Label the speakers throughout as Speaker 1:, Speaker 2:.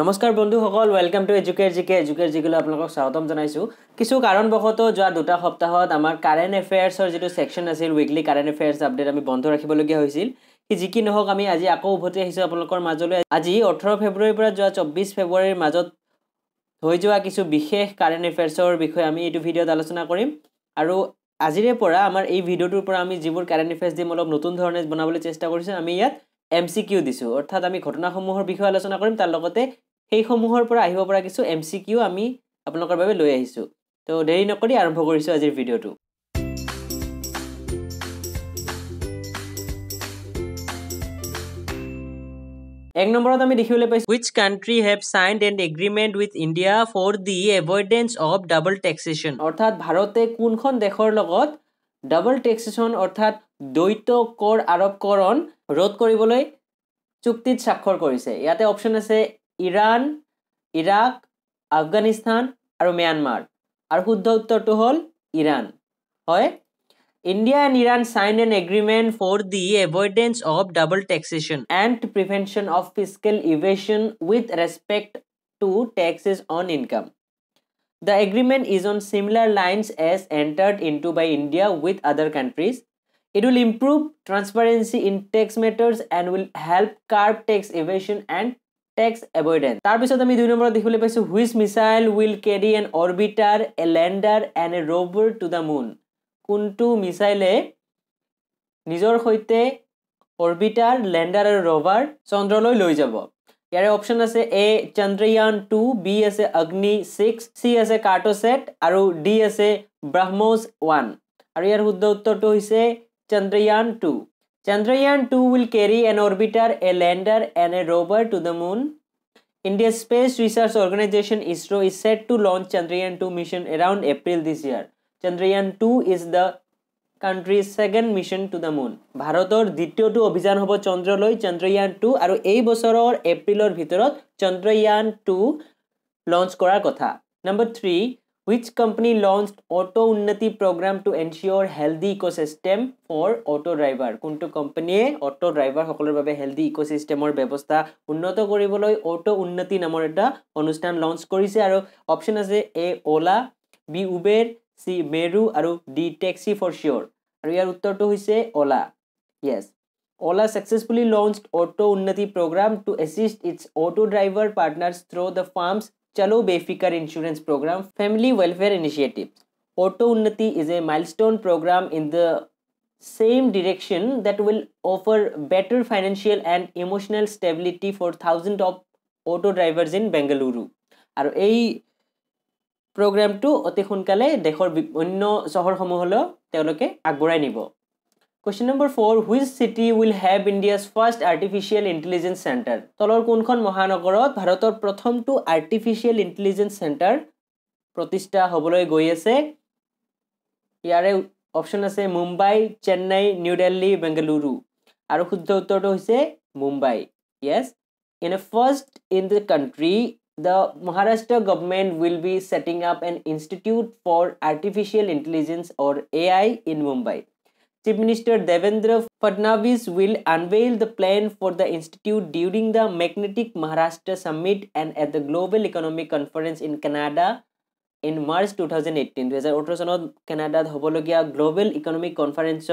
Speaker 1: নমস্কাৰ বন্ধুসকল welcome to educate G K educate জিকেলৈ আপোনালোকক স্বাগতম জনাইছোঁ কিছু কাৰণবশতঃ যোৱা দুটা সপ্তাহত আমাৰ কাৰেণ্ট এফেয়াৰ্ছৰ যিটো ছেকশ্যন আছিল উইকলি কাৰেণ্ট এফেয়াৰ্ছ আপডেট আমি বন্ধ ৰাখিবলগীয়া হৈছিল সি যি কি নহওক আমি আজি আকৌ উভতি আহিছোঁ আপোনালোকৰ মাজলৈ আজি ওঠৰ ফেব্ৰুৱাৰীৰ পৰা যোৱা চৌব্বিছ ফেব্ৰুৱাৰীৰ মাজত হৈ যোৱা কিছু বিশেষ কাৰেণ্ট এফেয়াৰ্ছৰ বিষয়ে আমি এইটো ভিডিঅ'ত আলোচনা কৰিম আৰু আজিৰে পৰা আমাৰ এই ভিডিঅ'টোৰ পৰা আমি যিবোৰ কাৰেণ্ট এফেয়াৰ্ছ দিম অলপ নতুন ধৰণে বনাবলৈ চেষ্টা কৰিছোঁ আমি ইয়াত এম চি কিউ দিছোঁ অৰ্থাৎ আমি ঘটনাসমূহৰ বিষয়ে আলোচনা কৰিম তাৰ লগতে সেইসমূহৰ পৰা আহিব পৰা কিছু এম চি কিউ আমি আপোনালোকৰ বাবে লৈ আহিছোঁ তো দেৰি নকৰি আৰম্ভ কৰিছোঁ আজিৰ ভিডিঅ'টো এক নম্বৰত আমি দেখিবলৈ পাইছোঁ which country have signed and agreement with India for the avoidance of double taxation অৰ্থাৎ ভাৰতে কোনখন দেশৰ লগত ডাবল টেক্সেশ্যন অৰ্থাৎ দ্বৈত কৰ আৰোপকৰণ ৰোধ কৰিবলৈ চুক্তিত স্বাক্ষৰ কৰিছে ইয়াতে অপশ্যন আছে Iran, Iraq, আফগানিস্তান আৰু ম্যানমাৰ আৰু শুদ্ধ উত্তৰটো হ'ল ইৰাণ হয় India and Iran sign an agreement for the avoidance of double taxation and prevention of physical evasion with respect to taxes on income The agreement is on similar lines as entered into by India with other countries. It will improve transparency in tax matters and will help curb tax evasion and tax avoidance তাৰপিছত আমি দুই নম্বৰত দেখিবলৈ পাইছোঁ which missile will carry an orbiter a lander and a ৰবৰ to the moon কোনটো মিছাইলে নিজৰ সৈতে অৰ্বিটাৰ লেণ্ডাৰ আৰু ৰবাৰ চন্দ্ৰলৈ লৈ যাব ইয়াৰে অপশ্যন আছে এ চন্দ্ৰয়ান টু বি আছে অগ্নি ছিক্স চি আছে কাৰ্টোছেট আৰু ডি আছে ব্ৰহ্মছ ওৱান আৰু ইয়াৰ শুদ্ধ উত্তৰটো হৈছে Chandrayaan two Chandrayaan 2 will carry an orbiter, a lander, and a rover to the moon. India's Space Research Organization ISRO is set to launch Chandrayaan 2 mission around April this year. Chandrayaan 2 is the কাণ্ট্ৰিৰ second mission to the moon ভাৰতৰ দ্বিতীয়টো অভিযান হ'ব চন্দ্ৰলৈ Chandrayaan two আৰু এই বছৰৰ এপ্ৰিলৰ ভিতৰত চন্দ্ৰয়ান টু লঞ্চ কৰাৰ কথা number three which company launched auto unnati program to ensure healthy ecosystem for auto driver kunto company auto driver hokolor babe healthy ecosystem or byabostha unnato koriboloi auto unnati namor eta onusthan launch korise aro option ase a ola b uber c meru aro d taxi for sure aro yar uttor to hoise ola yes ola successfully launched auto unnati program to assist its auto driver partners through the firms Chalo Befikar insurance program family welfare initiative auto unnati is a milestone program in the same direction that will offer better financial and emotional stability for thousands of auto drivers in bengaluru আৰু এই প্ৰগ্ৰামটো অতি সোনকালে দেশৰ অন্য চহৰসমূহলৈ তেওঁলোকে আগবঢ়াই নিব question number four which city will have India's first artificial intelligence centre তলৰ কোনখন মহানগৰত ভাৰতৰ প্ৰথমটো আৰ্টিফিচিয়েল ইণ্টেলিজেঞ্চ চেণ্টাৰ প্ৰতিষ্ঠা হ'বলৈ গৈ আছে ইয়াৰে অপশ্যন আছে মুম্বাই চেন্নাই নিউ দেল্লী বেংগালুৰু আৰু শুদ্ধ উত্তৰটো হৈছে Mumbai yes in a first in the country the Maharashtra government will be setting up an institute for artificial intelligence or A I in Mumbai Chief Minister Devendra Fadnavis will unveil the plan for the institute during the Magnetic Maharashtra Summit and at the Global Economic Conference in Canada in March 2018. Canada Hobologia Global Economic Conference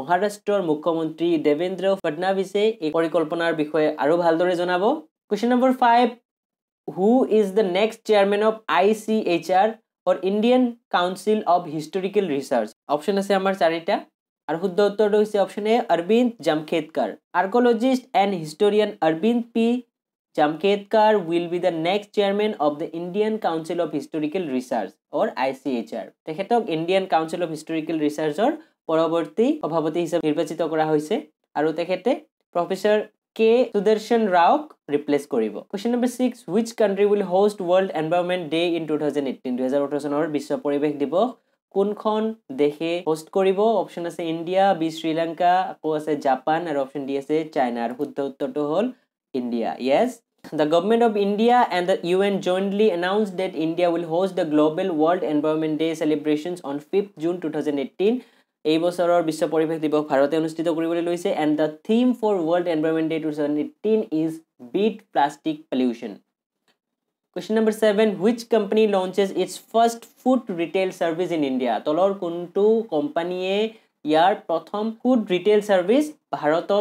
Speaker 1: মহাৰাষ্ট্ৰৰ মুখ্যমন্ত্ৰী দেৱেন্দ্ৰ ফডনাভিছে এই পৰিকল্পনাৰ বিষয়ে আৰু ভালদৰে জনাব question number five who is the next chairman of I C H R for Indian council of historical research option আছে আমাৰ চাৰিটা আর শুদ্ধ উত্তরটো হৈছে option A Arvind Jamkhedkar archaeologist and historian Arvind P Jamkhedkar will be the next chairman of the Indian council of historical research or I C H R তেখেতক Indian council of historical ৰিচাৰ্চৰ পৰৱৰ্তী সভাপতি হিচাপে নিৰ্বাচিত কৰা হৈছে আৰু তেখেতে প্ৰফেচাৰ কে সুদৰ্শন ৰাওক ৰিপ্লেচ কৰিব question number six which country will host world environment day in two thousand eighteen দুহেজাৰ ওঠৰ চনৰ বিশ্ব পৰিৱেশ দিৱস কোনখন দেশে হোষ্ট কৰিব অপশ্যন আছে ইণ্ডিয়া বি শ্ৰীলংকা আকৌ আছে জাপান আৰু অপশ্যন ডি আছে চাইনা আৰু শুদ্ধ উত্তৰটো হ'ল India yes the government of India and the U N jointly announce that India will host the global world environment day celebrations on fifth June two thousand eighteen এই বছৰৰ বিশ্ব পৰিৱেশ দিৱস ভাৰতে অনুষ্ঠিত কৰিবলৈ লৈছে and the theme for world environment day two thousand eighteen is beat plastic pollution question number seven which company launches its first food retail service in India तलर कम्पनिये यार प्रथम फूड रिटेल सर्विस भारत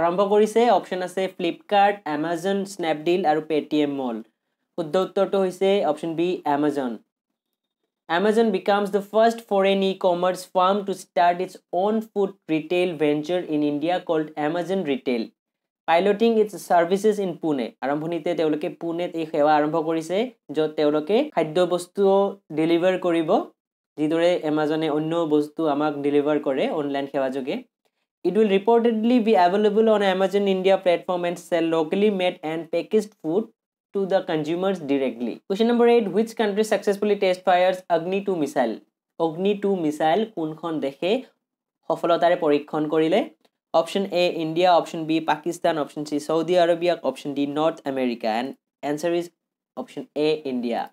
Speaker 1: आरम्भ से अपशन आज Flipkart Amazon स्नेपडील और Paytm मल শুদ্ধ উত্তৰটো হৈছে option B Amazon Amazon becomes the first foreign e commerce firm to start its own food retail venture in India called Amazon retail piloting its services in Pune আৰম্ভণিতে তেওঁলোকে পুনেত এই সেৱা আৰম্ভ কৰিছে য'ত তেওঁলোকে খাদ্য বস্তু ডেলিভাৰ কৰিব যিদৰে এমাজনে অন্য বস্তু আমাক ডেলিভাৰ কৰে অনলাইন সেৱাযোগে it will reportedly be available on Amazon India platform and sell locally made and packaged food to the consumer directly question number eight which country successfully test fires Agni two missile Agni two missile কোনখন দেশে সফলতাৰে পৰীক্ষণ কৰিলে Option A India, option B Pakistan, option C Saudi Arabia, option D North America and answer is option A India.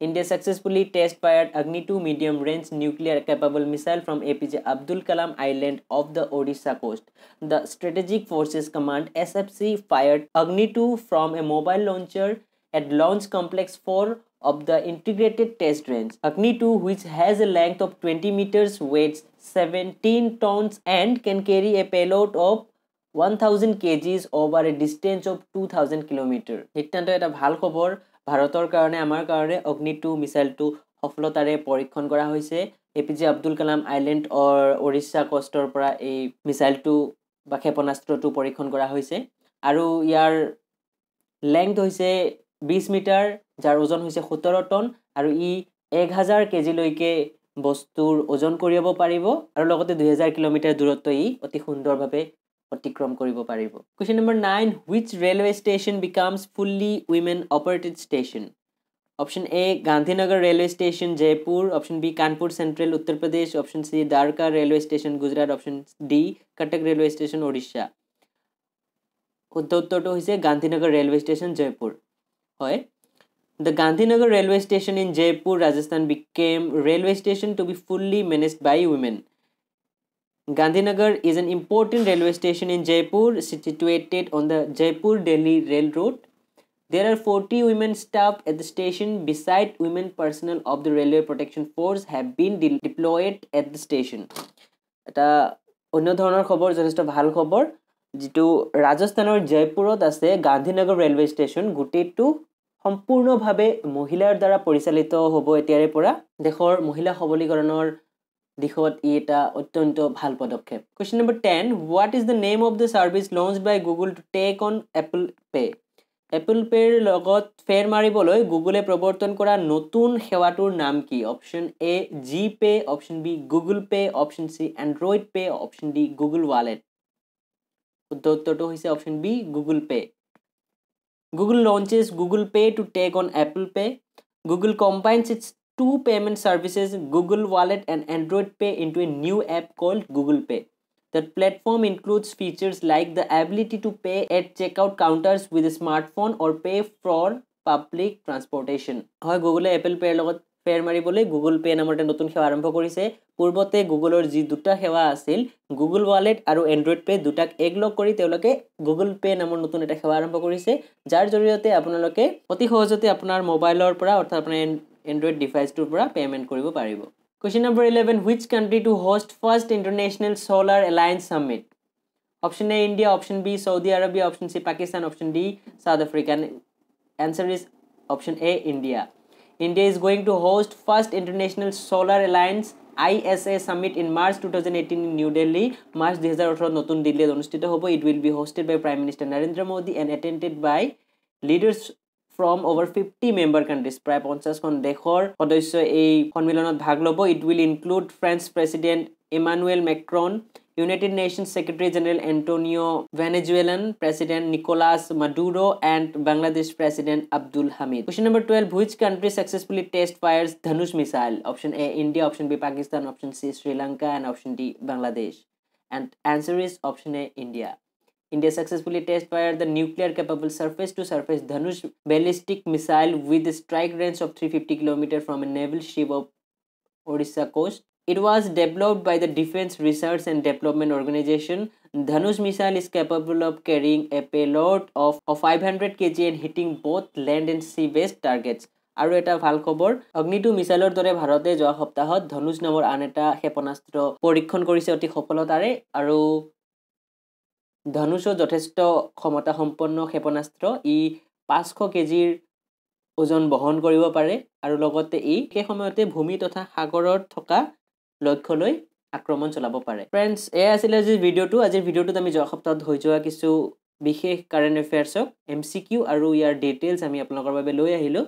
Speaker 1: India successfully test fired Agni 2 medium range nuclear capable missile from APJ Abdul Kalam Island off the Odisha coast. The Strategic Forces Command SFC fired Agni 2 from a mobile launcher at Launch Complex 4 of the integrated test range. Agni 2, which has a length of 20 meters, weighs 17 tons and can carry a payload of 1000 kgs over a distance of 2000 kilometers. Hittanto eta bhal khobor Bharator karone amar karone Agni 2 missile 2 সফলতাৰে পৰীক্ষণ কৰা হৈছে A P J Abdul Kalam island or Orissa কষ্টৰ পৰা এই মিছাইলটো বা ক্ষেপণাস্ত্ৰটো পৰীক্ষণ কৰা হৈছে আৰু ইয়াৰ লেংথ হৈছে বিছ মিটাৰ যাৰ ওজন হৈছে সোতৰ টন আৰু ই এক হাজাৰ কেজিলৈকে বস্তুৰ ওজন কঢ়িয়াব পাৰিব আৰু লগতে দুহেজাৰ কিলোমিটাৰ দূৰত্ব ই অতি সুন্দৰভাৱে অতিক্ৰম কৰিব পাৰিব question number nine which railway station becomes fully women operated station option A Gandhinagar railway station Jaipur option B Kanpur central Uttar Pradesh option C Dwarka railway station Gujarat option D Cuttack railway station Orissa শুদ্ধ উত্তৰটো হৈছে গান্ধীনগৰ ৰেলৱে ষ্টেচন জয়পুৰ হয় The Gandhinagar railway station in Jaipur, Rajasthan became railway station to be fully managed by women. Gandhinagar is an important railway station in Jaipur situated on the Jaipur-Delhi railroad. There are 40 women staff at the station beside women personnel of the Railway Protection Force have been de deployed at the station. Rajasthan or Jaipur Gandhinagar railway station সম্পূৰ্ণভাৱে মহিলাৰ দ্বাৰা পৰিচালিত হ'ব এতিয়াৰে পৰা দেশৰ মহিলা সবলীকৰণৰ দিশত ই এটা অত্যন্ত ভাল পদক্ষেপ question number ten what is the name of the service launch by Google to take on Apple Pay' Apple পে'ৰ লগত ফেৰ মাৰিবলৈ গুগলে প্ৰৱৰ্তন কৰা নতুন সেৱাটোৰ নাম কি option A G Pay' option B Google Pay' option C Android Pay' option D Google wallet শুদ্ধ উত্তৰটো হৈছে option B Google Pay' Google launches Google Pay to take on Apple Pay. Google combines its two payment services, Google Wallet and Android Pay, into a new app called Google Pay. The platform includes features like the ability to pay at checkout counters with a smartphone or pay for public transportation হয় গুগলে Apple Pay, লগত ফেৰ মাৰিবলৈ Google pay' নামতে নতুন সেৱা আৰম্ভ কৰিছে পূৰ্বতে গুগলৰ যি দুটা সেৱা আছিল গুগল ৱালেট আৰু এণ্ড্ৰইড পে' দুটাক এক লগ কৰি তেওঁলোকে গুগল পে' নামৰ নতুন এটা সেৱা আৰম্ভ কৰিছে যাৰ জৰিয়তে আপোনালোকে অতি সহজতে আপোনাৰ মোবাইলৰ পৰা অৰ্থাৎ আপোনাৰ এণ্ড্ৰইড ডিভাইচটোৰ পৰা পে'মেণ্ট কৰিব পাৰিব question number eleven which country to host first international solar alliance summit option A India option B Saudi Arabia option C Pakistan option D South African answer is option A India India is going to host first International Solar Alliance ISA Summit in March 2018 in New Delhi. March 2018 in New Delhi. It will be hosted by Prime Minister Narendra Modi and attended by leaders from over 50 member countries. Prime Minister Narendra Modi. It will include France President Emmanuel Macron, United Nations Secretary General Antonio Venezuelan President Nicolas Maduro and Bangladesh President Abdul Hamid. Question number 12. Which country successfully test fires Dhanush missile? Option A India, option B Pakistan, option C Sri Lanka and option D Bangladesh. And answer is option A India. India successfully test fired the nuclear capable surface to surface Dhanush ballistic missile with a strike range of 350 km from a naval ship of Odisha coast. It was developed by the Defense Research and Development Organization. Dhanush missile is capable of carrying a payload of, of 500 kg and hitting both land and sea based targets. আৰু এটা ভাল খবৰ অগ্নিটো মিছাইলৰ দৰে ভাৰতে যোৱা সপ্তাহত ধনুষ নামৰ আন এটা ক্ষেপণাস্ত্ৰ পৰীক্ষণ কৰিছে অতি সফলতাৰে আৰু ধনুষো যথেষ্ট ক্ষমতাসম্পন্ন ক্ষেপণাস্ত্ৰ ই পাঁচশ কেজিৰ ওজন বহন কৰিব পাৰে আৰু লগতে ই সেই সময়তে ভূমি তথা সাগৰত থকা লক্ষ্য লৈ আক্ৰমণ চলাব পাৰে ফ্ৰেণ্ডছ এয়াই আছিলে আজিৰ ভিডিঅ'টো আজিৰ ভিডিঅ'টোত আমি যোৱা সপ্তাহত হৈ যোৱা কিছু বিশেষ কাৰেণ্ট এফেয়াৰ্ছক এম চি কিউ আৰু ইয়াৰ ডিটেইলছ আমি আপোনালোকৰ বাবে লৈ আহিলোঁ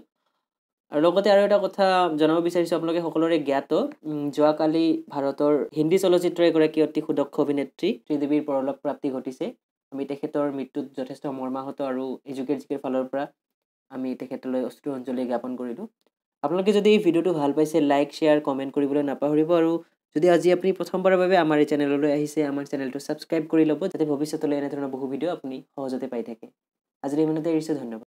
Speaker 1: আৰু লগতে আৰু এটা কথা জনাব বিচাৰিছোঁ আপোনালোকে সকলোৰে জ্ঞাত যোৱাকালি ভাৰতৰ হিন্দী চলচ্চিত্ৰ এগৰাকী অতি সুদক্ষ অভিনেত্ৰী শ্ৰীদেৱীৰ পৰলোক প্ৰাপ্তি ঘটিছে আমি তেখেতৰ মৃত্যুত যথেষ্ট মৰ্মাহত আৰু এজুকেৰ জিকেৰ ফালৰ পৰা আমি তেখেতলৈ অস্ত্ৰ অঞ্জলি জ্ঞাপন কৰিলোঁ আপোনালোকে যদি এই ভিডিঅ'টো ভাল পাইছে লাইক শ্বেয়াৰ কমেণ্ট কৰিবলৈ নাপাহৰিব আৰু যদি আজি আপুনি প্ৰথমবাৰৰ বাবে আমাৰ এই চেনেললৈ আহিছে আমাৰ চেনেলটো ছাবস্ক্ৰাইব কৰি ল'ব যাতে ভৱিষ্যতলৈ এনেধৰণৰ বহু ভিডিঅ' আপুনি সহজতে পাই থাকে আজিলৈ ইমানতে এৰিছোঁ ধন্যবাদ